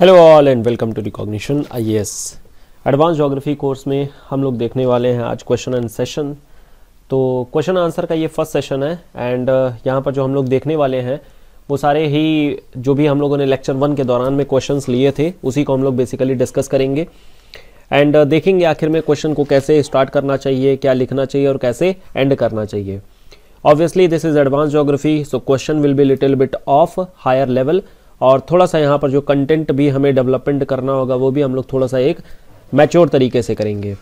hello all and welcome to recognition IAS advance geography course में हम लोग देखने वाले हैं आज क्वेश्चन एंड सेशन तो क्वेश्चन आंसर का ये फर्स्ट सेशन है एंड uh, यहाँ पर जो हम लोग देखने वाले हैं वो सारे ही जो भी हम लोगों ने लेक्चर वन के दौरान में क्वेश्चंस लिए थे उसी को हम लोग बेसिकली डिस्कस करेंगे एंड uh, देखेंगे आखिर में क्वेश्चन को कैसे स्टार्ट करना चाहिए क्या लिखना चाहिए और कैसे एंड करना चाहिए obviously this is advance geography so question will be little bit of higher level और थोड़ा सा यहाँ पर जो कंटेंट भी हमें डेवलपमेंट करना होगा वो भी हम लोग थोड़ा सा एक मैच्योर तरीके से करेंगे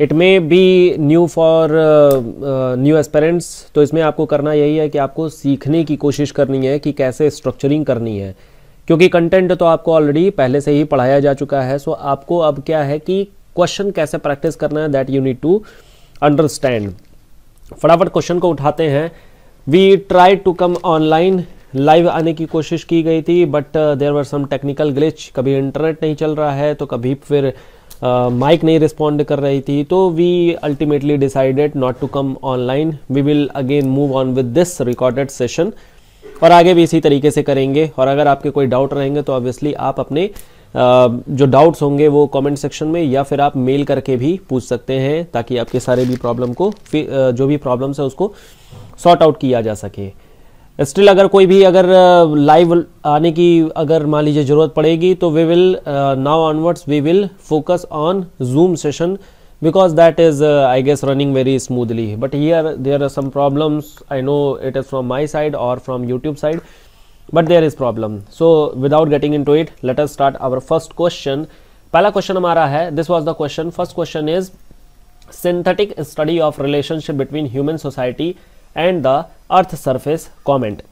it may be new for new aspirants तो इसमें आपको करना यही है कि आपको सीखने की कोशिश करनी है कि कैसे स्ट्रक्चरिंग करनी है क्योंकि कंटेंट तो आपको ऑलरेडी पहले से ही पढ़ाया जा चुका है सो आपको अब क्या है कि क्वेश्चन कैसे प्रैक्टिस करना है that you need to understand फटाफट क्वेश्चन को उठाते हैं we try to come online live आने की कोशिश की गई थी but there were some technical glitch कभी इंटरनेट नहीं चल रहा है तो कभी फिर माइक uh, नहीं रिस्पॉन्ड कर रही थी तो we ultimately decided not to come online we will again move on with this recorded session और आगे भी इसी तरीके से करेंगे और अगर आपके कोई डाउट रहेंगे तो ऑब्वियसली आप अपने uh, जो डाउट्स होंगे वो कमेंट सेक्शन में या फिर आप मेल करके भी पूछ सकते हैं ताकि आपके सारे भी प्रॉब्लम को uh, जो भी प्रॉब्लम्स है उसको सॉर्ट आउट किया जा सके स्टिल अगर कोई भी अगर लाइव आने की अगर मान लीजिए जरूरत पड़ेगी तो we will now onwards we will focus on zoom session because that is I guess running very smoothly but here there are some problems I know it is from my side और from YouTube side but there is problem so without getting into it let's start our first question पहला question हमारा है this was the question first question is synthetic study of relationship between human society and the earth surface comment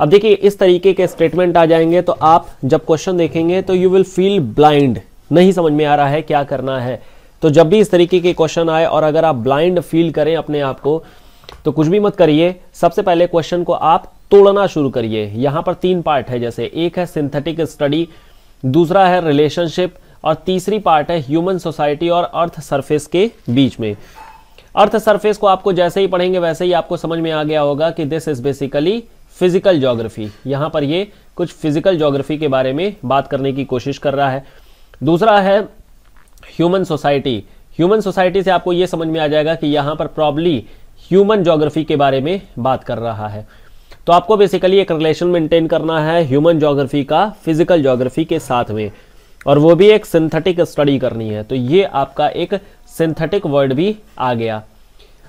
अब देखिए इस तरीके के statement आ जाएंगे तो आप जब क्वेश्चन देखेंगे तो यू विल फील ब्लाइंड नहीं समझ में आ रहा है क्या करना है तो जब भी इस तरीके के क्वेश्चन आए और अगर आप ब्लाइंड फील करें अपने आप को तो कुछ भी मत करिए सबसे पहले क्वेश्चन को आप तोड़ना शुरू करिए यहां पर तीन पार्ट है जैसे एक है सिंथेटिक स्टडी दूसरा है रिलेशनशिप और तीसरी पार्ट है ह्यूमन सोसाइटी और अर्थ सरफेस के बीच में अर्थ सरफेस को आपको जैसे ही पढ़ेंगे वैसे ही आपको समझ में आ गया होगा कि this is basically physical geography यहां पर ये कुछ फिजिकल ज्योग्राफी के बारे में बात करने की कोशिश कर रहा है दूसरा है ह्यूमन सोसाइटी ह्यूमन सोसाइटी से आपको ये समझ में आ जाएगा कि यहाँ पर प्रॉब्ली ह्यूमन जोग्राफी के बारे में बात कर रहा है तो आपको बेसिकली एक रिलेशन मेंटेन करना है ह्यूमन ज्योग्राफी का फिजिकल जोग्राफी के साथ में और वो भी एक सिंथेटिक स्टडी करनी है तो ये आपका एक सिंथेटिक वर्ड भी आ गया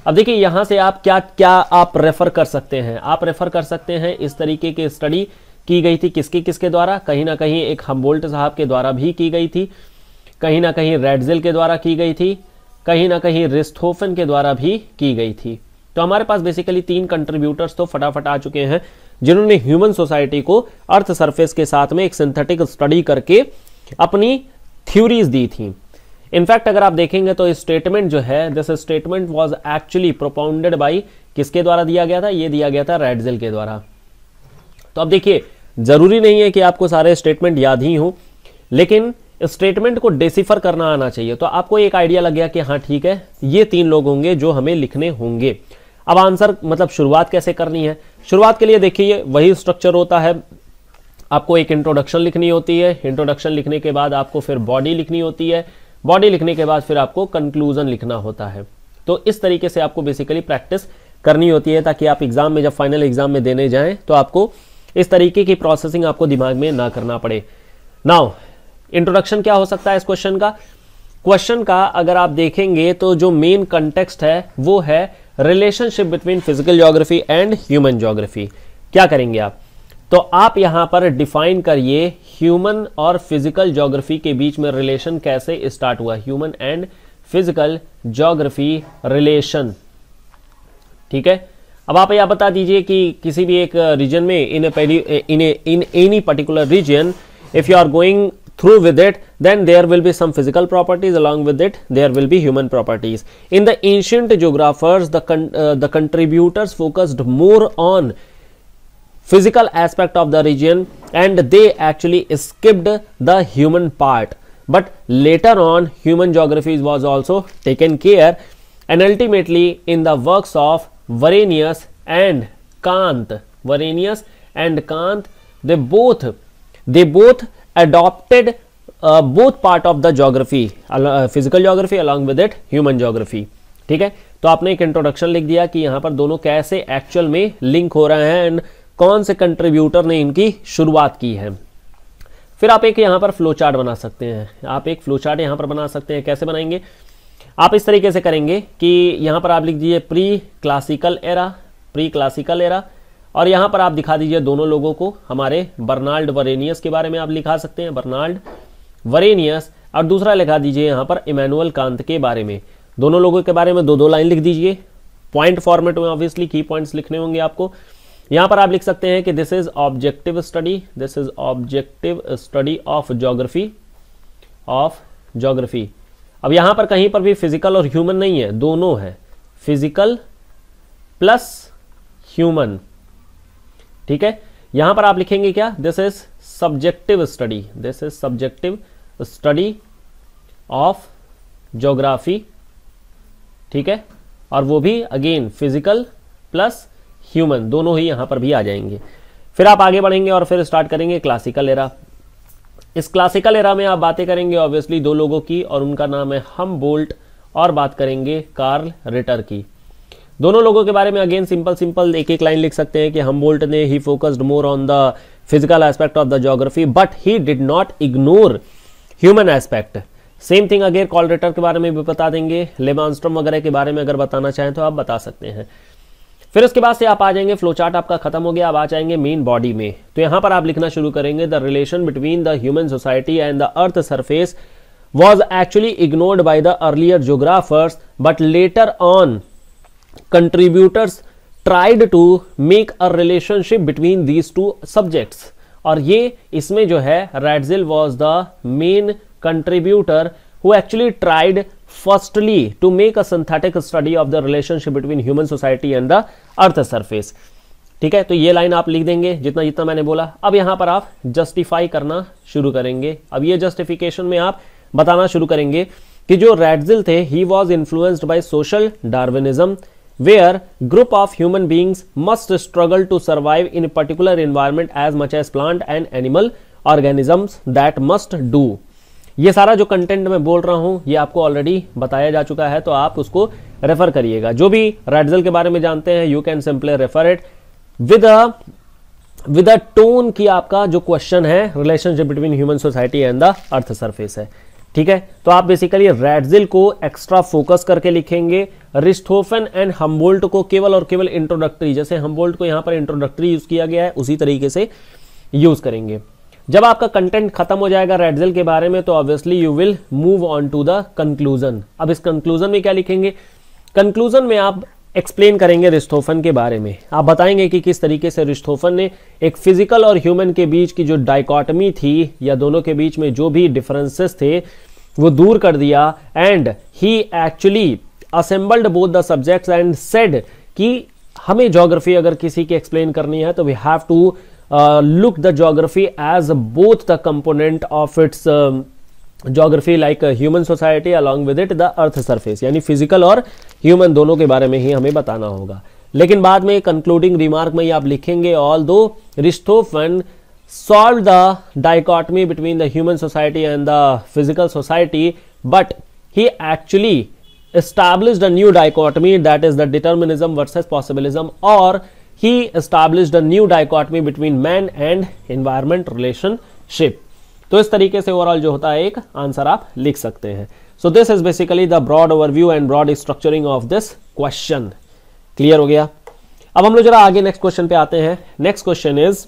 अब देखिए यहां से आप क्या क्या आप रेफर कर सकते हैं आप रेफर कर सकते हैं इस तरीके की स्टडी की गई थी किसके किसके द्वारा कहीं ना कहीं एक हम्बोल्ट साहब के द्वारा भी की गई थी कहीं ना कहीं रेडजिल के द्वारा की गई थी कहीं ना कहीं रिस्थोफन के द्वारा भी की गई थी तो हमारे पास बेसिकली तीन कंट्रीब्यूटर्स तो फटाफट आ चुके हैं जिन्होंने ह्यूमन सोसाइटी को अर्थ सरफेस के साथ में एक सिंथेटिक स्टडी करके अपनी थ्योरीज दी थी इनफैक्ट अगर आप देखेंगे तो स्टेटमेंट जो है this statement was actually propounded by किसके द्वारा दिया गया था यह दिया गया था रेडजिल के द्वारा तो अब देखिए जरूरी नहीं है कि आपको सारे स्टेटमेंट याद ही हो लेकिन स्टेटमेंट को डेसिफर करना आना चाहिए तो आपको एक आइडिया लग गया कि हाँ ठीक है ये तीन लोग होंगे जो हमें लिखने होंगे अब आंसर मतलब शुरुआत कैसे करनी है शुरुआत के लिए देखिए वही स्ट्रक्चर होता है आपको एक इंट्रोडक्शन लिखनी होती है इंट्रोडक्शन लिखने के बाद आपको फिर बॉडी लिखनी होती है बॉडी लिखने के बाद फिर आपको कंक्लूजन लिखना होता है तो इस तरीके से आपको बेसिकली प्रैक्टिस करनी होती है ताकि आप एग्ज़ाम में जब फाइनल एग्ज़ाम में देने जाएं तो आपको इस तरीके की प्रोसेसिंग आपको दिमाग में ना करना पड़े नाउ इंट्रोडक्शन क्या हो सकता है इस क्वेश्चन का क्वेश्चन का अगर आप देखेंगे तो जो मेन कंटेक्स्ट है वो है relationship between physical geography and human geography क्या करेंगे आप तो आप यहां पर डिफाइन करिए ह्यूमन और फिजिकल ज्योग्राफी के बीच में रिलेशन कैसे स्टार्ट हुआ human and physical geography relation ठीक है अब आप यह बता दीजिए कि किसी भी एक रीजन में in in in any particular region if you are going through with it then there will be some physical properties along with it there will be human properties in the ancient geographers the contributors focused more on physical aspect of the region and they actually skipped the human part but later on human geography was also taken care and ultimately in the works of Varenius and Kant Varenius and Kant they both they both adopted uh, both part of the geography uh, physical geography along with it human geography ठीक है तो आपने एक introduction लिख दिया कि यहाँ पर दोनों कैसे एक्चुअल में लिंक हो रहे हैं एंड कौन से कंट्रीब्यूटर ने इनकी शुरुआत की है फिर आप एक यहां पर फ्लो चार्ट बना सकते हैं आप एक फ्लो चार्ट यहाँ पर बना सकते हैं कैसे बनाएंगे आप इस तरीके से करेंगे कि यहां पर आप लिख दीजिए pre classical era pre classical era और यहां पर आप दिखा दीजिए दोनों लोगों को हमारे बर्नाल्ड वरेनियस के बारे में आप लिखा सकते हैं बर्नाल्ड वरेनियस और दूसरा लिखा दीजिए यहां पर इमैनुअल कांत के बारे में दोनों लोगों के बारे में दो दो लाइन लिख दीजिए पॉइंट फॉर्मेट में ऑब्वियसली की पॉइंट्स लिखने होंगे आपको यहां पर आप लिख सकते हैं कि this is objective study this is objective study of geography of geography अब यहां पर कहीं पर भी फिजिकल और ह्यूमन नहीं है दोनों है फिजिकल प्लस ह्यूमन ठीक है यहां पर आप लिखेंगे क्या this is subjective study this is subjective study of geography ठीक है और वो भी अगेन फिजिकल प्लस ह्यूमन दोनों ही यहां पर भी आ जाएंगे फिर आप आगे बढ़ेंगे और फिर स्टार्ट करेंगे क्लासिकल एरा इस क्लासिकल एरा में आप बातें करेंगे ऑब्वियसली दो लोगों की और उनका नाम है हम बोल्ट और बात करेंगे कार्ल रिटर की दोनों लोगों के बारे में अगेन सिंपल सिंपल एक एक लाइन लिख सकते हैं कि हम बोल्ट ने he focused more on the physical aspect of the geography but he did not ignore human aspect same thing again Carl Ritter के बारे में भी बता देंगे लेमानस्ट्रम वगैरह के बारे में अगर बताना चाहें तो आप बता सकते हैं फिर उसके बाद से आप आ जाएंगे फ्लोचार्ट आपका खत्म हो गया अब आ जाएंगे मेन बॉडी में तो यहां पर आप लिखना शुरू करेंगे the relation between the human society and the earth surface was actually ignored by the earlier geographers but later on contributors tried to make a relationship between these two subjects और ये इसमें जो है Ratzel was the main contributor who actually tried firstly to make a synthetic study of the relationship between human society and the earth surface ठीक है तो ये line आप लिख देंगे जितना जितना मैंने बोला अब यहां पर आप जस्टिफाई करना शुरू करेंगे अब ये जस्टिफिकेशन में आप बताना शुरू करेंगे कि जो रेडजिल थे he was influenced by social Darwinism where group of human beings must struggle to survive in particular environment as much as plant and animal organisms that must do ये सारा जो कंटेंट मैं बोल रहा हूं ये आपको ऑलरेडी बताया जा चुका है तो आप उसको रेफर करिएगा जो भी रेडजल के बारे में जानते हैं you can simply refer it with a with a tone की आपका जो क्वेश्चन है relationship between human society and the earth surface है ठीक है तो आप बेसिकली रेडजिल को एक्स्ट्रा फोकस करके लिखेंगे रिस्थोफन एंड हमबोल्ट को केवल और केवल इंट्रोडक्टरी जैसे हम्बोल्ट को यहां पर इंट्रोडक्टरी यूज किया गया है उसी तरीके से यूज करेंगे जब आपका कंटेंट खत्म हो जाएगा रेडजेल के बारे में तो obviously you will move on to the conclusion अब इस कंक्लूजन में क्या लिखेंगे कंक्लूजन में आप एक्सप्लेन करेंगे रिस्थोफन के बारे में आप बताएंगे कि किस तरीके से रिस्थोफन ने एक फिजिकल और ह्यूमन के बीच की जो डाइकॉटमी थी या दोनों के बीच में जो भी डिफरेंसेस थे वो दूर कर दिया and he actually assembled both the subjects and said कि हमें जोग्राफी अगर किसी की एक्सप्लेन करनी है तो we have to look the geography as both the component of its geography geography like human society along with it the earth surface यानी physical और ह्यूमन दोनों के बारे में ही हमें बताना होगा लेकिन बाद में कंक्लूडिंग रिमार्क में ही आप लिखेंगे although Richthofen solve the dichotomy between the human society and the physical society but he actually established a new dichotomy that is the determinism versus possibilism or he established a new dichotomy between man and environment relationship तो इस तरीके से overall जो होता है एक answer आप लिख सकते हैं so this is basically the broad overview and broad structuring of this question clear हो गया अब हम लोग जरा आगे नेक्स्ट क्वेश्चन पे आते हैं next question is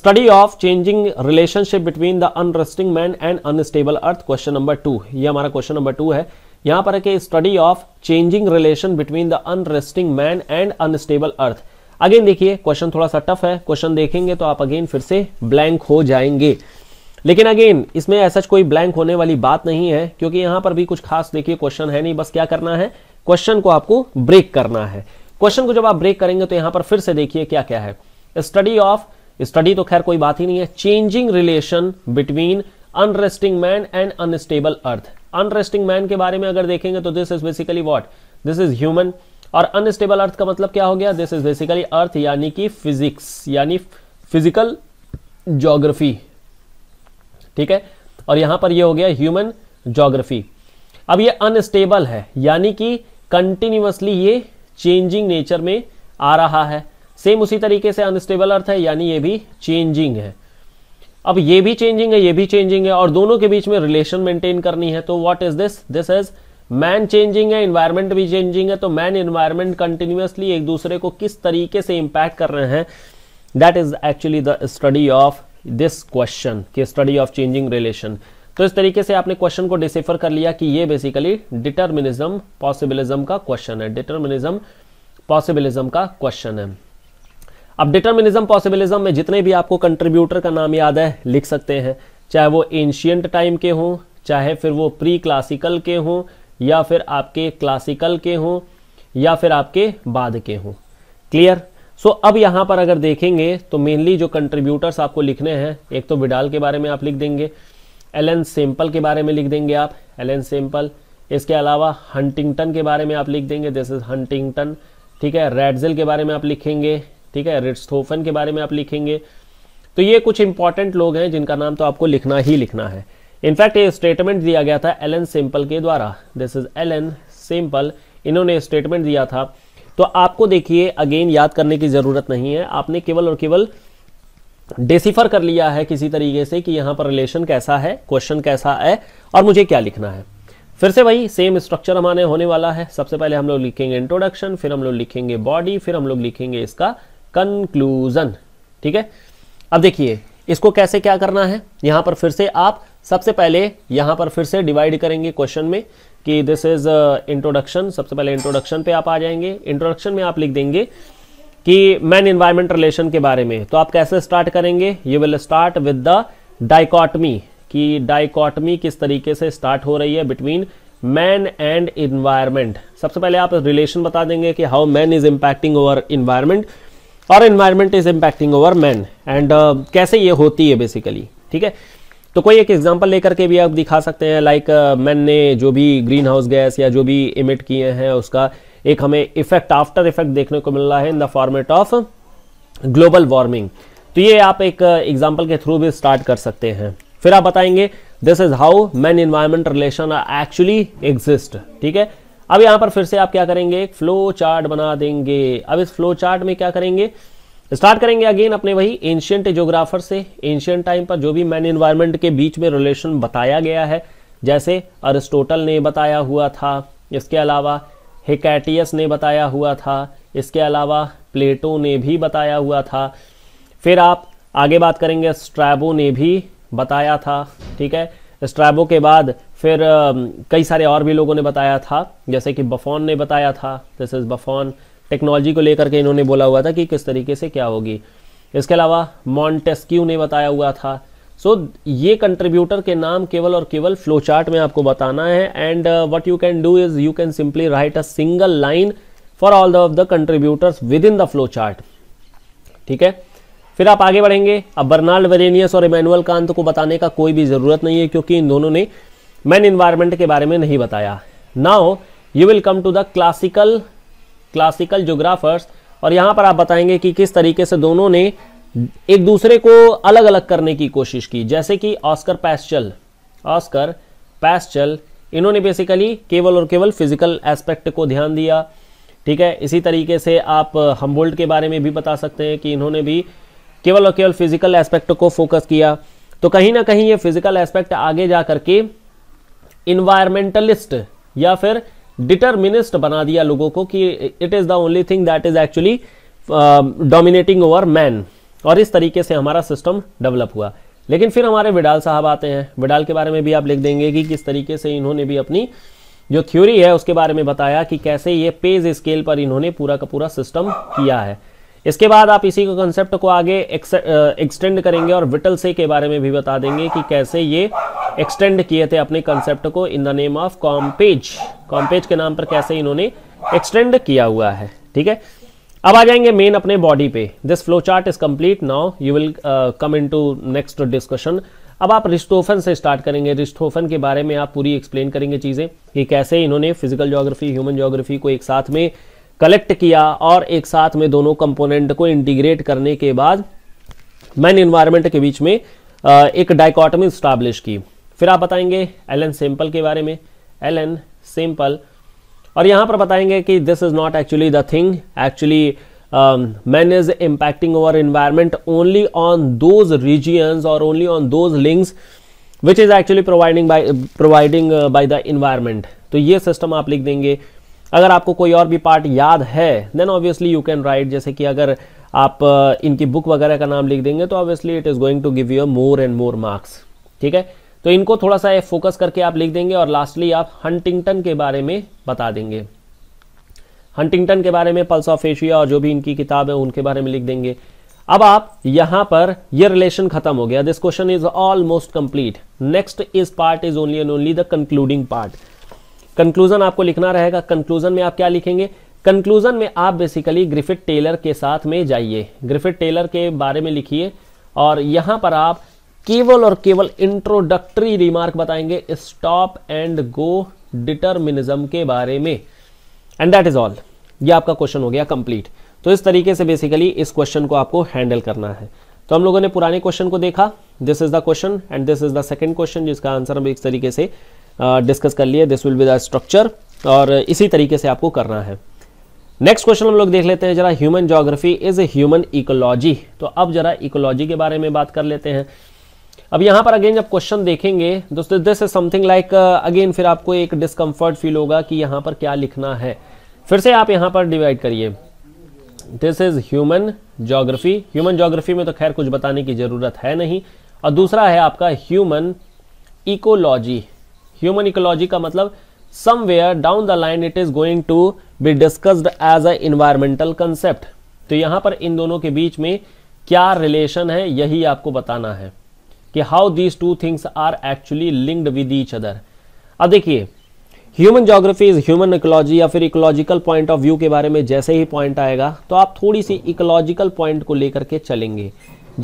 study of changing relationship between the unresting man and unstable earth question number two ये हमारा क्वेश्चन नंबर टू है यहां पर है study of changing relation between the unresting man and unstable earth again देखिए question थोड़ा सा tough है क्वेश्चन देखेंगे तो आप अगेन फिर से ब्लैंक हो जाएंगे लेकिन अगेन इसमें ऐसा कोई ब्लैंक होने वाली बात नहीं है क्योंकि यहां पर भी कुछ खास देखिए क्वेश्चन है नहीं बस क्या करना है क्वेश्चन को आपको ब्रेक करना है क्वेश्चन को जब आप ब्रेक करेंगे तो यहां पर फिर से देखिए क्या क्या है स्टडी ऑफ स्टडी तो खैर कोई बात ही नहीं है changing relation between unresting man and unstable earth unresting man के बारे में अगर देखेंगे तो this is basically what this is human और अनस्टेबल अर्थ का मतलब क्या हो गया दिस इज बेसिकली अर्थ यानी कि फिजिक्स यानी फिजिकल जोग्राफी ठीक है और यहां पर यह हो गया ह्यूमन जोग्राफी अब ये अनस्टेबल है यानी कि कंटिन्यूसली ये चेंजिंग नेचर में आ रहा है सेम उसी तरीके से अनस्टेबल अर्थ है यानी ये भी चेंजिंग है अब ये भी चेंजिंग है ये भी चेंजिंग है और दोनों के बीच में रिलेशन मेंटेन करनी है तो what is this this is man changing है इन्वायरमेंट भी चेंजिंग है तो मैन इन्वायरमेंट कंटिन्यूसली एक दूसरे को किस तरीके से इंपैक्ट कर रहे हैं that is actually the study of this question की स्टडी ऑफ चेंजिंग रिलेशन तो इस तरीके से आपने क्वेश्चन को डिसिफर कर लिया कि ये बेसिकली डिटर्मिनिज्म पॉसिबिलिज्म का क्वेश्चन है डिटर्मिनिज्म पॉसिबिलिज्म का क्वेश्चन है अब डिटर्मिनिज्म पॉसिबिलिज्म में जितने भी आपको कंट्रीब्यूटर का नाम याद है लिख सकते हैं चाहे वो एंशियंट टाइम के हों चाहे फिर वो प्री क्लासिकल के हों या फिर आपके क्लासिकल के हों या फिर आपके बाद के हों क्लियर सो अब यहाँ पर अगर देखेंगे तो मेनली जो कंट्रीब्यूटर्स आपको लिखने हैं एक तो विडाल के बारे में आप लिख देंगे एल एन सिंपल के बारे में लिख देंगे आप एल एन सिंपल इसके अलावा हंटिंगटन के बारे में आप लिख देंगे दिस इज हंटिंगटन ठीक है रेडजिल के बारे में आप लिखेंगे ठीक है रिट्सथोफन के बारे में आप लिखेंगे तो ये कुछ इंपॉर्टेंट लोग हैं जिनका नाम तो आपको लिखना ही लिखना है इनफैक्ट ये स्टेटमेंट दिया गया था एलन सिंपल के द्वारा दिस इज एलन सिंपल इन्होंने स्टेटमेंट दिया था तो आपको देखिए अगेन याद करने की ज़रूरत नहीं है आपने केवल और केवल डेसिफर कर लिया है किसी तरीके से कि यहाँ पर रिलेशन कैसा है क्वेश्चन कैसा है और मुझे क्या लिखना है फिर से वही सेम स्ट्रक्चर हमारे होने वाला है सबसे पहले हम लोग लिखेंगे इंट्रोडक्शन फिर हम लोग लिखेंगे बॉडी फिर हम लोग लिखेंगे इसका कंक्लूजन ठीक है अब देखिए इसको कैसे क्या करना है यहां पर फिर से आप सबसे पहले यहां पर फिर से डिवाइड करेंगे क्वेश्चन में कि दिस इज इंट्रोडक्शन सबसे पहले इंट्रोडक्शन पे आप आ जाएंगे इंट्रोडक्शन में आप लिख देंगे कि मैन इन्वायरमेंट रिलेशन के बारे में तो आप कैसे स्टार्ट करेंगे you will start with the dichotomy कि डाइकॉटमी किस तरीके से स्टार्ट हो रही है बिटवीन मैन एंड इन्वायरमेंट सबसे पहले आप रिलेशन बता देंगे कि how man is impacting over environment और environment is impacting over man and कैसे ये होती है बेसिकली ठीक है तो कोई एक एग्जांपल लेकर के भी आप दिखा सकते हैं लाइक मैन uh, ने जो भी ग्रीन हाउस गैस या जो भी इमिट किए हैं उसका एक हमें इफेक्ट आफ्टर इफेक्ट देखने को मिल रहा है in the format of global warming तो ये आप एक एग्जाम्पल uh, के थ्रू भी स्टार्ट कर सकते हैं फिर आप बताएंगे this is how man environment relation actually exist ठीक है अब यहाँ पर फिर से आप क्या करेंगे एक फ्लो चार्ट बना देंगे अब इस फ्लो चार्ट में क्या करेंगे स्टार्ट करेंगे अगेन अपने वही एंशियंट जोग्राफर से एंशियंट टाइम पर जो भी मैन इन्वायरमेंट के बीच में रिलेशन बताया गया है जैसे अरिस्टोटल ने बताया हुआ था इसके अलावा हेकैटियस ने बताया हुआ था इसके अलावा प्लेटो ने भी बताया हुआ था फिर आप आगे बात करेंगे स्ट्रैबो ने भी बताया था ठीक है स्ट्रैबो के बाद फिर कई सारे और भी लोगों ने बताया था जैसे कि बफोन ने बताया था दिस इज़ बफोन टेक्नोलॉजी को लेकर के इन्होंने बोला हुआ था कि किस तरीके से क्या होगी इसके अलावा मॉन्टेस्क्यू ने बताया हुआ था सो so, ये कंट्रीब्यूटर के नाम केवल और केवल फ्लो चार्ट में आपको बताना है and what you can do is you can simply write a single line for all of the contributors with in the flow chart ठीक है फिर आप आगे बढ़ेंगे अब बर्नाल्ड वेरेनियस और इमेनुअल कांत को बताने का कोई भी ज़रूरत नहीं है क्योंकि इन दोनों ने मैंने इन्वायरमेंट के बारे में नहीं बताया now you will come to the classical classical geographers और यहाँ पर आप बताएंगे कि किस तरीके से दोनों ने एक दूसरे को अलग अलग करने की कोशिश की जैसे कि ऑस्कर पैस्चल ऑस्कर पैस्चल इन्होंने बेसिकली केवल और केवल फिजिकल एस्पेक्ट को ध्यान दिया ठीक है इसी तरीके से आप हम्बोल्ट uh, के बारे में भी बता सकते हैं कि इन्होंने भी केवल और केवल फिजिकल एस्पेक्ट को फोकस किया तो कहीं ना कहीं ये फिजिकल एस्पेक्ट आगे जा करके इन्वायरमेंटलिस्ट या फिर डिटर्मिनिस्ट बना दिया लोगों को कि it is the only thing that is actually dominating over man और इस तरीके से हमारा सिस्टम डेवलप हुआ लेकिन फिर हमारे विडाल साहब आते हैं विडाल के बारे में भी आप लिख देंगे कि किस तरीके से इन्होंने भी अपनी जो थ्योरी है उसके बारे में बताया कि कैसे ये पेज स्केल पर इन्होंने पूरा का पूरा सिस्टम किया है इसके बाद आप इसी कॉन्सेप्ट कंसेप्ट को आगे एक्सटेंड uh, करेंगे और विटल से के बारे में भी बता देंगे कि कैसे ये एक्सटेंड किए थे अपने कंसेप्ट को in the name of compage compage के नाम पर कैसे इन्होंने एक्सटेंड किया हुआ है ठीक है अब आ जाएंगे मेन अपने बॉडी पे this flow chart is complete now you will come in to next discussion अब आप रिस्टोफन से स्टार्ट करेंगे रिस्टोफन के बारे में आप पूरी एक्सप्लेन करेंगे चीज़ें कि कैसे इन्होंने फिजिकल ज्योग्राफी ह्यूमन ज्योग्राफी को एक साथ में कलेक्ट किया और एक साथ में दोनों कंपोनेंट को इंटीग्रेट करने के बाद मैन इन्वायरमेंट के बीच में uh, एक डायकॉटमी स्टाब्लिश की फिर आप बताएंगे एल एन सिंपल के बारे में एल एन सिंपल और यहाँ पर बताएंगे कि this is not actually the thing actually man is impacting over environment only on those regions और only on those links which is actually providing by providing by the environment तो ये system आप लिख देंगे अगर आपको कोई और भी पार्ट याद है then obviously you can write जैसे कि अगर आप uh, इनकी बुक वगैरह का नाम लिख देंगे तो obviously it is going to give you more and more marks ठीक है तो इनको थोड़ा सा फोकस करके आप लिख देंगे और लास्टली आप हंटिंगटन के बारे में बता देंगे हंटिंगटन के बारे में पल्स ऑफ एशिया और जो भी इनकी किताब है उनके बारे में लिख देंगे अब आप यहां पर ये रिलेशन खत्म हो गया this question is almost complete next is part is only and only the concluding part conclusion आपको लिखना रहेगा कंक्लूजन में आप क्या लिखेंगे कंक्लूजन में आप बेसिकली ग्रिफिट टेलर के साथ में जाइए ग्रिफिट टेलर के बारे में लिखिए और यहां पर आप केवल और केवल इंट्रोडक्टरी रिमार्क बताएंगे स्टॉप एंड गो डिटर्मिनिज्म के बारे में एंड दैट इज ऑल ये आपका क्वेश्चन हो गया कंप्लीट तो इस तरीके से बेसिकली इस क्वेश्चन को आपको हैंडल करना है तो हम लोगों ने पुराने क्वेश्चन को देखा this is the question and this is the second question जिसका आंसर हम इस तरीके से डिस्कस uh, कर लिए this will be the structure और इसी तरीके से आपको करना है नेक्स्ट क्वेश्चन हम लोग देख लेते हैं जरा human geography is human ecology तो अब जरा इकोलॉजी के बारे में बात कर लेते हैं अब यहां पर अगेन जब क्वेश्चन देखेंगे दोस्तों this is something like again फिर आपको एक डिस्कम्फर्ट फील होगा कि यहां पर क्या लिखना है फिर से आप यहां पर डिवाइड करिए this is human geography human geography में तो खैर कुछ बताने की ज़रूरत है नहीं और दूसरा है आपका ह्यूमन इकोलॉजी ह्यूमन इकोलॉजी का मतलब somewhere down the line it is going to be discussed as a environmental concept तो यहां पर इन दोनों के बीच में क्या रिलेशन है यही आपको बताना है कि how these two things are actually linked with each other अब देखिए human geography is human ecology या फिर इकोलॉजिकल पॉइंट ऑफ व्यू के बारे में जैसे ही पॉइंट आएगा तो आप थोड़ी सी इकोलॉजिकल पॉइंट को लेकर के चलेंगे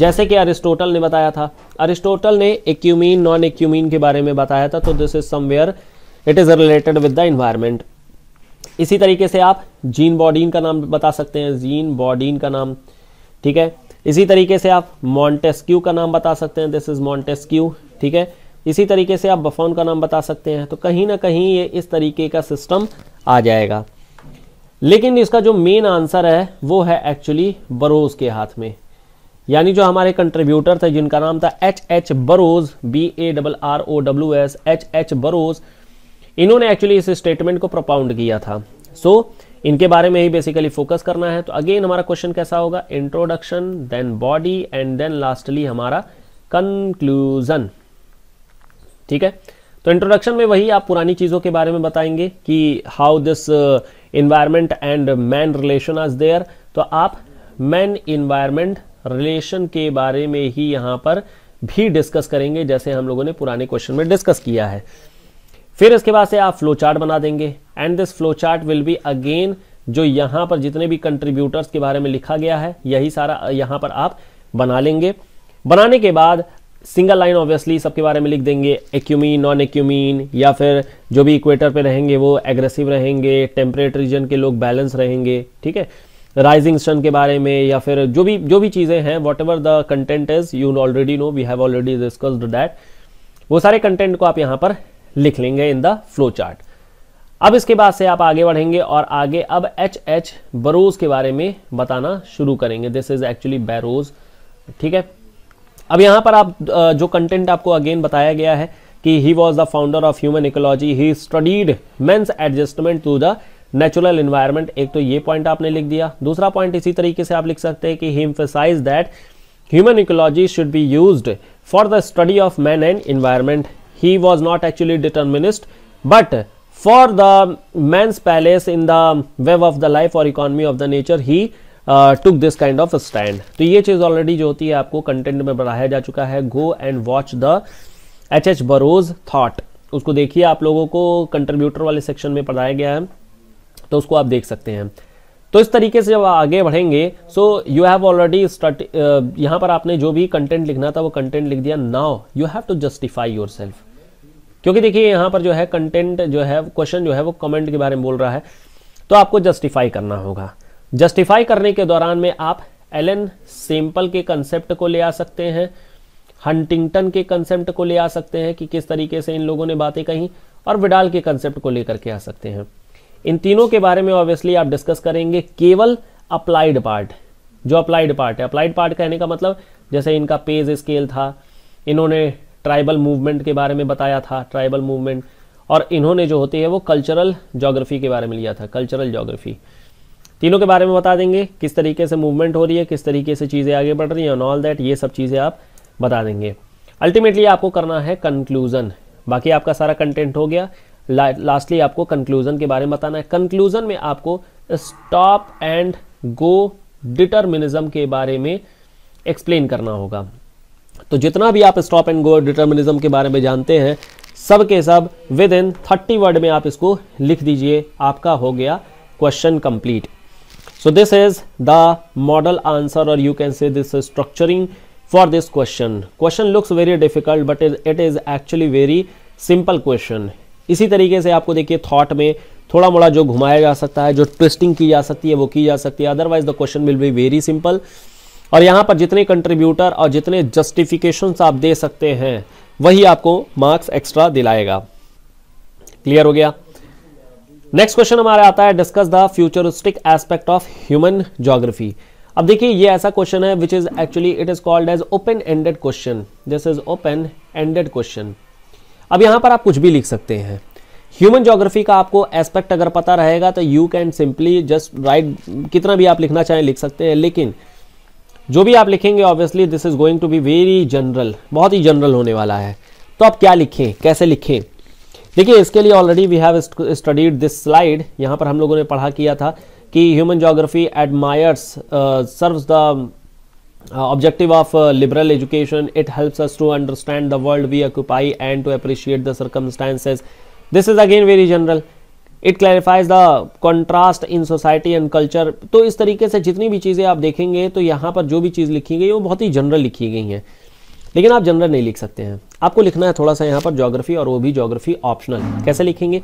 जैसे कि अरिस्टोटल ने बताया था अरिस्टोटल ने एक्यूमीन नॉन एक्यूमीन के बारे में बताया था तो this is somewhere it is related with the environment इसी तरीके से आप जीन बॉडीन का नाम बता सकते हैं जीन बॉडीन का नाम ठीक है इसी तरीके से आप मॉन्टेस्क्यू का नाम बता सकते हैं दिस इज मॉन्टेस्क्यू ठीक है इसी तरीके से आप बफोन का नाम बता सकते हैं तो कहीं ना कहीं ये इस तरीके का सिस्टम आ जाएगा लेकिन इसका जो मेन आंसर है वो है एक्चुअली बरोज के हाथ में यानी जो हमारे कंट्रीब्यूटर थे जिनका नाम था H H Barrows B A double R O W S H H Barrows इन्होंने एक्चुअली इस स्टेटमेंट को प्रोपाउंड किया था सो so, इनके बारे में ही बेसिकली फोकस करना है तो अगेन हमारा क्वेश्चन कैसा होगा introduction then body and then lastly हमारा कंक्लूजन ठीक है तो इंट्रोडक्शन में वही आप पुरानी चीज़ों के बारे में बताएंगे कि how this environment and man relation आज देयर तो आप मैन इन्वायरमेंट रिलेशन के बारे में ही यहां पर भी डिस्कस करेंगे जैसे हम लोगों ने पुराने क्वेश्चन में डिस्कस किया है फिर इसके बाद से आप फ्लो चार्ट बना देंगे and this flow chart will be again जो यहाँ पर जितने भी कंट्रीब्यूटर्स के बारे में लिखा गया है यही सारा यहाँ पर आप बना लेंगे बनाने के बाद सिंगल लाइन ऑब्वियसली सबके बारे में लिख देंगे एक्यूमीन नॉन एक्यूमीन या फिर जो भी इक्वेटर पे रहेंगे वो एग्रेसिव रहेंगे टेम्परेट रीजन के लोग बैलेंस रहेंगे ठीक है राइजिंग सन के बारे में या फिर जो भी जो भी चीज़ें हैं whatever the content is you already know we have already discussed that वो सारे कंटेंट को आप यहाँ पर लिख लेंगे इन द फ्लो चार्ट अब इसके बाद से आप आगे बढ़ेंगे और आगे अब एच एच बरोज के बारे में बताना शुरू करेंगे दिस इज एक्चुअली बैरोज ठीक है अब यहां पर आप जो कंटेंट आपको अगेन बताया गया है कि he was the founder of human ecology he studied man's adjustment to the natural environment एक तो ये पॉइंट आपने लिख दिया दूसरा पॉइंट इसी तरीके से आप लिख सकते हैं कि he emphasize that human ecology should be use for the study of man and environment he was not actually determinist but for the man's palace in the web of the life or economy of the nature he took this kind of stand तो ये चीज already जो होती है आपको content में बढ़ाया जा चुका है go and watch the H H Barrows thought उसको देखिए आप लोगों को कंट्रीब्यूटर वाले सेक्शन में पढ़ाया गया है तो उसको आप देख सकते हैं तो इस तरीके से जब आगे बढ़ेंगे so you have already start यहाँ पर आपने जो भी कंटेंट लिखना था वो कंटेंट लिख दिया now you have to justify yourself क्योंकि देखिए यहाँ पर जो है कंटेंट जो है क्वेश्चन जो है वो कमेंट के बारे में बोल रहा है तो आपको जस्टिफाई करना होगा जस्टिफाई करने के दौरान में आप एलन सिंपल के कंसेप्ट को ले आ सकते हैं हंटिंगटन के कंसेप्ट को ले आ सकते हैं कि किस तरीके से इन लोगों ने बातें कही और विडाल के कंसेप्ट को लेकर के आ सकते हैं इन तीनों के बारे में ऑब्वियसली आप डिस्कस करेंगे केवल अप्लाइड पार्ट जो अप्लाइड पार्ट है अप्लाइड पार्ट कहने का मतलब जैसे इनका पेज स्केल था इन्होंने ट्राइबल मूवमेंट के बारे में बताया था ट्राइबल मूवमेंट और इन्होंने जो होती है वो कल्चरल जोग्राफी के बारे में लिया था कल्चरल जोग्राफी तीनों के बारे में बता देंगे किस तरीके से मूवमेंट हो रही है किस तरीके से चीज़ें आगे बढ़ रही हैं ऑल दैट ये सब चीज़ें आप बता देंगे अल्टीमेटली आपको करना है कंक्लूज़न बाकी आपका सारा कंटेंट हो गया ला, लास्टली आपको कंक्लूज़न के बारे में बताना है कंक्लूज़न में आपको स्टॉप एंड गो डिटर्मिनिज्म के बारे में एक्सप्लेन करना होगा तो जितना भी आप स्टॉप एंड गो डिटर्मिनिज्म के बारे में जानते हैं सब के सब विद इन थर्टी वर्ड में आप इसको लिख दीजिए आपका हो गया question complete so this is the model answer और you can say this structuring for this question question looks very difficult but it is actually very simple question इसी तरीके से आपको देखिए थॉट में थोड़ा मोड़ा जो घुमाया जा सकता है जो ट्विस्टिंग की जा सकती है वो की जा सकती है otherwise the question will be very simple और यहाँ पर जितने कंट्रीब्यूटर और जितने जस्टिफिकेशन आप दे सकते हैं वही आपको मार्क्स एक्स्ट्रा दिलाएगा क्लियर हो गया नेक्स्ट क्वेश्चन हमारा आता है discuss the futuristic aspect of human geography अब देखिए ये ऐसा क्वेश्चन है which is actually it is called as open ended question this is open ended question अब यहां पर आप कुछ भी लिख सकते हैं ह्यूमन ज्योग्राफी का आपको एस्पेक्ट अगर पता रहेगा तो you can simply just write कितना भी आप लिखना चाहें लिख सकते हैं लेकिन जो भी आप लिखेंगे obviously this is going to be very general बहुत ही जनरल होने वाला है तो आप क्या लिखें कैसे लिखें देखिए इसके लिए already we have studied this slide यहाँ पर हम लोगों ने पढ़ा किया था कि human geography admires serve the objective of liberal education it helps us to understand the world we occupy and to appreciate the circumstances this is again very general it clarifies the contrast in society and culture तो इस तरीके से जितनी भी चीज़ें आप देखेंगे तो यहाँ पर जो भी चीज़ लिखी गई है वो बहुत ही जनरल लिखी गई हैं लेकिन आप जनरल नहीं लिख सकते हैं आपको लिखना है थोड़ा सा यहाँ पर जोग्राफी और वो भी जोग्राफी ऑप्शनल कैसे लिखेंगे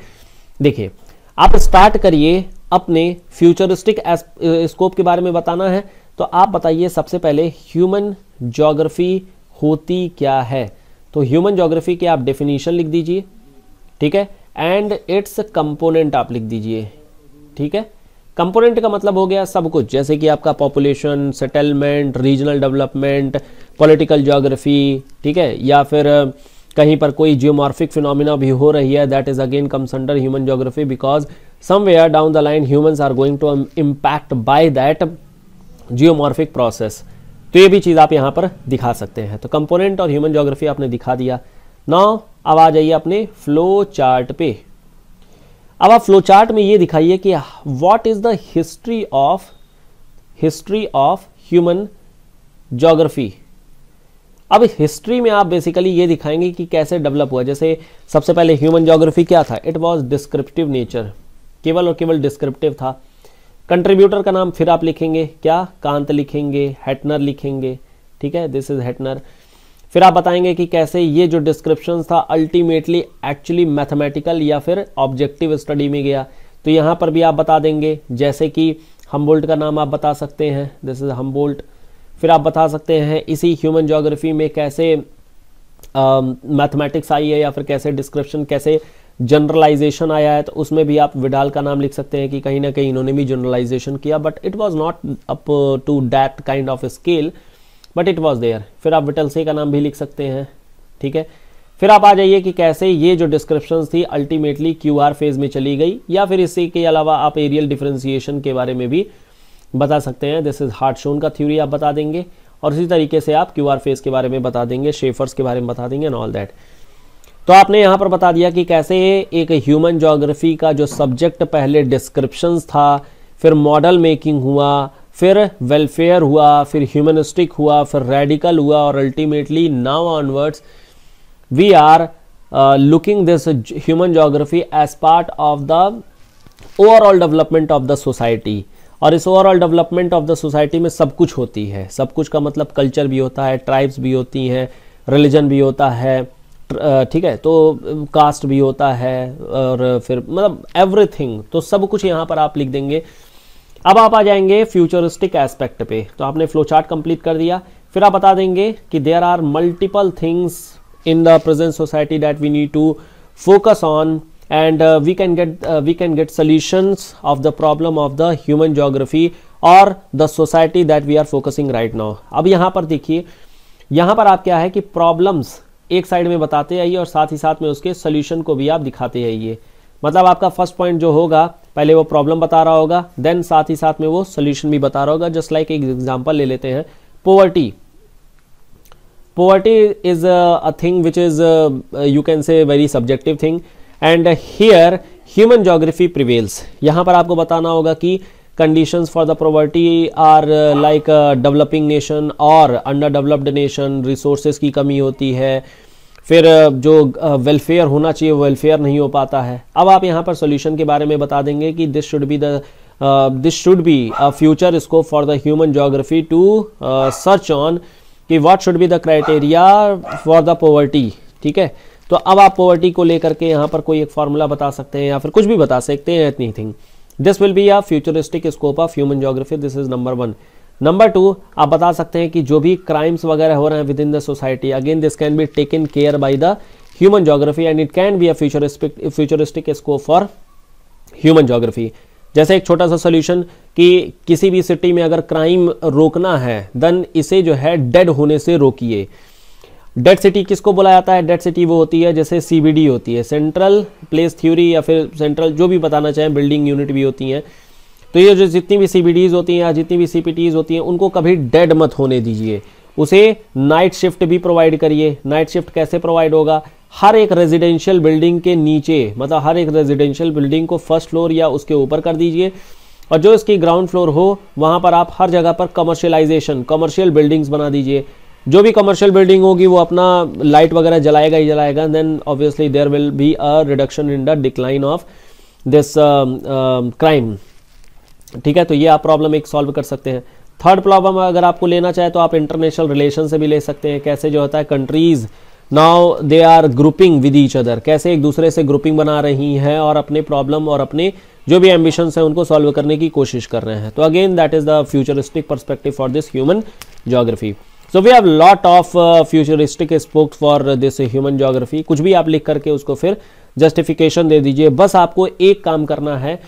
देखिए आप स्टार्ट करिए अपने फ्यूचरिस्टिक स्कोप के बारे में बताना है तो आप बताइए सबसे पहले ह्यूमन जोग्राफी होती क्या है तो ह्यूमन जोग्राफी की आप डेफिनेशन लिख दीजिए ठीक है एंड इट्स कंपोनेंट आप लिख दीजिए ठीक है कंपोनेंट का मतलब हो गया सब कुछ जैसे कि आपका population settlement regional development political geography ठीक है या फिर कहीं पर कोई जियोमॉर्फिक फिनोमिना भी हो रही है that is again comes under human geography because somewhere down the line human are going to impact by that geomorphic process तो ये भी चीज़ आप यहाँ पर दिखा सकते हैं तो कंपोनेंट और ह्यूमन जोग्राफी आपने दिखा दिया नाउ अब आ जाइए अपने फ्लो चार्ट पे अब आप फ्लो चार्ट में ये दिखाइए कि what is the history of history of human geography अब हिस्ट्री में आप बेसिकली ये दिखाएंगे कि कैसे डेवलप हुआ जैसे सबसे पहले ह्यूमन जोग्राफी क्या था इट वॉज डिस्क्रिप्टिव नेचर केवल और केवल डिस्क्रिप्टिव था कंट्रीब्यूटर का नाम फिर आप लिखेंगे क्या कांत लिखेंगे हेटनर लिखेंगे ठीक है दिस इज हेटनर फिर आप बताएंगे कि कैसे ये जो डिस्क्रिप्शन था अल्टीमेटली एक्चुअली मैथमेटिकल या फिर ऑब्जेक्टिव स्टडी में गया तो यहाँ पर भी आप बता देंगे जैसे कि हमबोल्ट का नाम आप बता सकते हैं दिस इज हमबोल्ट फिर आप बता सकते हैं इसी ह्यूमन जोग्राफी में कैसे मैथमेटिक्स uh, आई है या फिर कैसे डिस्क्रिप्शन कैसे जनरलाइजेशन आया है तो उसमें भी आप विडाल का नाम लिख सकते हैं कि कहीं ना कहीं इन्होंने भी जनरलाइजेशन किया but it was not up to that kind of scale but it was there फिर आप विटल से का नाम भी लिख सकते हैं ठीक है फिर आप आ जाइए कि कैसे ये जो डिस्क्रिप्शन थी अल्टीमेटली क्यू आर फेज में चली गई या फिर इसी के अलावा आप एरियल डिफ्रेंसिएशन के बारे में भी बता सकते हैं दिस इज हार्ट शोन का थ्योरी आप बता देंगे और इसी तरीके से आप क्यू आर फेज के बारे में बता देंगे शेफर्स के बारे में बता देंगे एंड ऑल दैट तो आपने यहाँ पर बता दिया कि कैसे एक ह्यूमन जोग्राफी का जो सब्जेक्ट पहले डिस्क्रिप्शन था फिर मॉडल मेकिंग हुआ फिर वेलफेयर हुआ फिर ह्यूमनिस्टिक हुआ फिर रेडिकल हुआ और ultimately now onwards we are looking this human geography as part of the overall development of the society और इस overall development of the society में सब कुछ होती है सब कुछ का मतलब कल्चर भी होता है ट्राइब्स भी होती हैं रिलीजन भी होता है uh, ठीक है तो कास्ट uh, भी होता है और फिर मतलब एवरीथिंग तो सब कुछ यहाँ पर आप लिख देंगे अब आप आ जाएंगे फ्यूचरिस्टिक एस्पेक्ट पे तो आपने फ्लो चार्ट कंप्लीट कर दिया फिर आप बता देंगे कि there are multiple things in the present society that we need to focus on and we can get we can get solutions of the problem of the human geography और the society that we are focusing right now अब यहाँ पर देखिए यहां पर आप क्या है कि प्रॉब्लम्स एक साइड में बताते आइए और साथ ही साथ में उसके सोल्यूशन को भी आप दिखाते आइए मतलब आपका फर्स्ट पॉइंट जो होगा पहले वो प्रॉब्लम बता रहा होगा देन साथ ही साथ में वो सोल्यूशन भी बता रहा होगा जस्ट लाइक एक एग्जाम्पल ले लेते हैं poverty poverty is a thing which is you can say very subjective thing and here human geography prevails यहां पर आपको बताना होगा कि condition for the poverty are like developing nation और अंडर डेवलप्ड नेशन रिसोर्सेज की कमी होती है फिर जो वेलफेयर होना चाहिए वेलफेयर नहीं हो पाता है अब आप यहाँ पर सोल्यूशन के बारे में बता देंगे कि this should be the this should be a future scope for the human geography to search on कि what should be the criteria for the poverty ठीक है तो अब आप पोवर्टी को लेकर के यहाँ पर कोई एक फार्मूला बता सकते हैं या फिर कुछ भी बता सकते हैं thing this will be a futuristic scope of human geography this is number one number two आप बता सकते हैं कि जो भी क्राइम्स वगैरह हो रहे हैं with in the society again this can be taken care by the human geography and it can be a futuristic futuristic scope for human geography जैसे एक छोटा सा सोल्यूशन कि किसी भी सिटी में अगर क्राइम रोकना है देन इसे जो है डेड होने से रोकिए डेड सिटी किसको बोला जाता है डेड सिटी वो होती है जैसे सीबीडी होती है सेंट्रल प्लेस थ्योरी या फिर सेंट्रल जो भी बताना चाहें बिल्डिंग यूनिट भी होती हैं तो ये जो जितनी भी सी होती हैं या जितनी भी सी होती हैं उनको कभी डेड मत होने दीजिए उसे नाइट शिफ्ट भी प्रोवाइड करिए नाइट शिफ्ट कैसे प्रोवाइड होगा हर एक रेजिडेंशियल बिल्डिंग के नीचे मतलब हर एक रेजिडेंशियल बिल्डिंग को फर्स्ट फ्लोर या उसके ऊपर कर दीजिए और जो इसकी ग्राउंड फ्लोर हो वहाँ पर आप हर जगह पर कमर्शियलाइजेशन कमर्शियल बिल्डिंग्स बना दीजिए जो भी कमर्शियल बिल्डिंग होगी वो अपना लाइट वगैरह जलाएगा ही जलाएगा then obviously there will be a reduction in the decline of this crime ठीक है तो ये आप प्रॉब्लम एक सॉल्व कर सकते हैं थर्ड प्रॉब्लम अगर आपको लेना चाहे तो आप इंटरनेशनल रिलेशन से भी ले सकते हैं कैसे जो होता है countries now they are grouping with each other कैसे एक दूसरे से ग्रुपिंग बना रही हैं और अपने प्रॉब्लम और अपने जो भी एम्बिशन हैं उनको सॉल्व करने की कोशिश कर रहे हैं तो again that is the futuristic perspective for this human geography so we have lot of futuristic scopes for this human geography कुछ भी आप लिख करके उसको फिर जस्टिफिकेशन दे दीजिए बस आपको एक काम करना है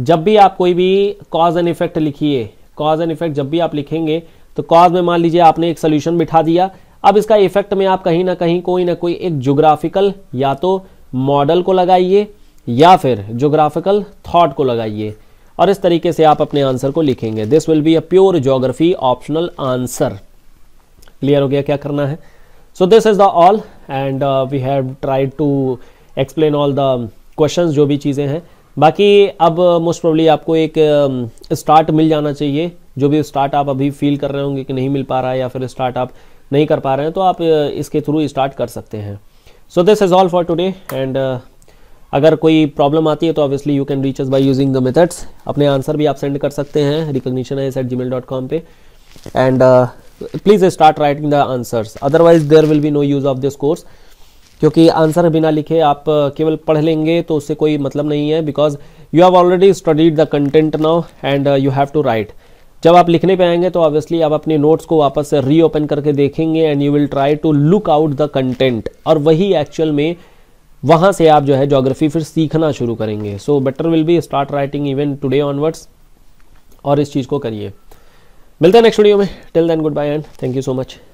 जब भी आप कोई भी कॉज एंड इफेक्ट लिखिए कॉज एंड इफेक्ट जब भी आप लिखेंगे तो कॉज में मान लीजिए आपने एक सोल्यूशन बिठा दिया अब इसका इफेक्ट में आप कहीं ना कहीं कोई ना कोई एक जोग्राफिकल या तो मॉडल को लगाइए या फिर जोग्राफिकल थॉट को लगाइए और इस तरीके से आप अपने आंसर को लिखेंगे this will be a pure geography optional answer clear हो गया क्या करना है so this is the all and we have tried to explain all the questions जो भी चीज़ें हैं बाकी अब मोस्ट uh, प्रॉब्ली आपको एक स्टार्ट um, मिल जाना चाहिए जो भी स्टार्ट आप अभी फील कर रहे होंगे कि नहीं मिल पा रहा है या फिर स्टार्ट आप नहीं कर पा रहे हैं तो आप uh, इसके थ्रू स्टार्ट कर सकते हैं so this is all for today and अगर कोई प्रॉब्लम आती है तो obviously you can reach us by using the methods अपने आंसर भी आप सेंड कर सकते हैं recognition s at Gmail dot com पर and please start writing the answers otherwise there will be no use of this course क्योंकि answer बिना लिखे आप केवल पढ़ लेंगे तो उससे कोई मतलब नहीं है because you have already studied the content now and you have to write जब आप लिखने पे आएंगे तो ऑब्वियसली आप अपने नोट्स को वापस रीओपन करके देखेंगे and you will try to look out the content और वही एक्चुअल में वहां से आप जो है जोग्राफी फिर सीखना शुरू करेंगे so better will be start writing even today onwards और इस चीज़ को करिए मिलते हैं नेक्स्ट वीडियो में till then good bye and thank you so much